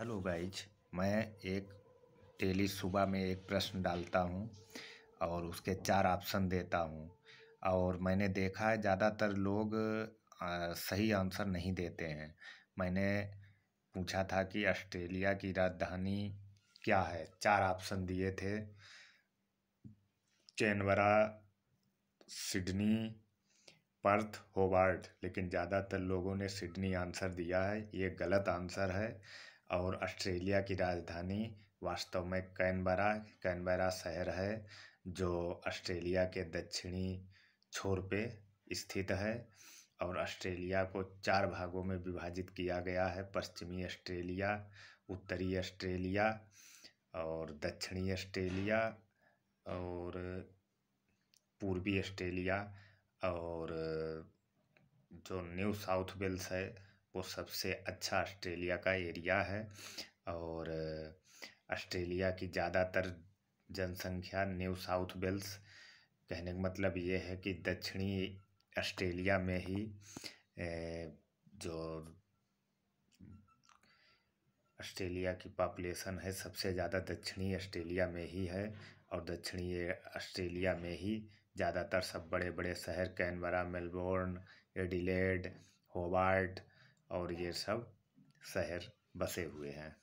hello guys मैं एक daily सुबह में एक प्रश्न डालता हूँ और उसके चार ऑप्शन देता हूँ और मैंने देखा है ज़्यादातर लोग आ, सही आंसर नहीं देते हैं मैंने पूछा था कि ऑस्ट्रेलिया की राजधानी क्या है चार ऑप्शन दिए थे कैनबरा सिडनी पर्थ होवार्ड लेकिन ज़्यादातर लोगों ने सिडनी आंसर दिया है ये गलत आंसर है और ऑस्ट्रेलिया की राजधानी वास्तव में कैनबरा कैनबरा शहर है जो ऑस्ट्रेलिया के दक्षिणी छोर पे स्थित है और ऑस्ट्रेलिया को चार भागों में विभाजित किया गया है पश्चिमी ऑस्ट्रेलिया उत्तरी ऑस्ट्रेलिया और दक्षिणी ऑस्ट्रेलिया और पूर्वी ऑस्ट्रेलिया और जो न्यू साउथ वेल्स है वो सबसे अच्छा ऑस्ट्रेलिया का एरिया है और ऑस्ट्रेलिया की ज़्यादातर जनसंख्या न्यू साउथ वेल्स कहने का मतलब ये है कि दक्षिणी ऑस्ट्रेलिया में ही जो ऑस्ट्रेलिया की पॉपुलेशन है सबसे ज़्यादा दक्षिणी ऑस्ट्रेलिया में ही है और दक्षिणी ऑस्ट्रेलिया में ही ज़्यादातर सब बड़े बड़े शहर कैनबरा मेलबोर्न एडिलेड होबार्ट और ये सब शहर बसे हुए हैं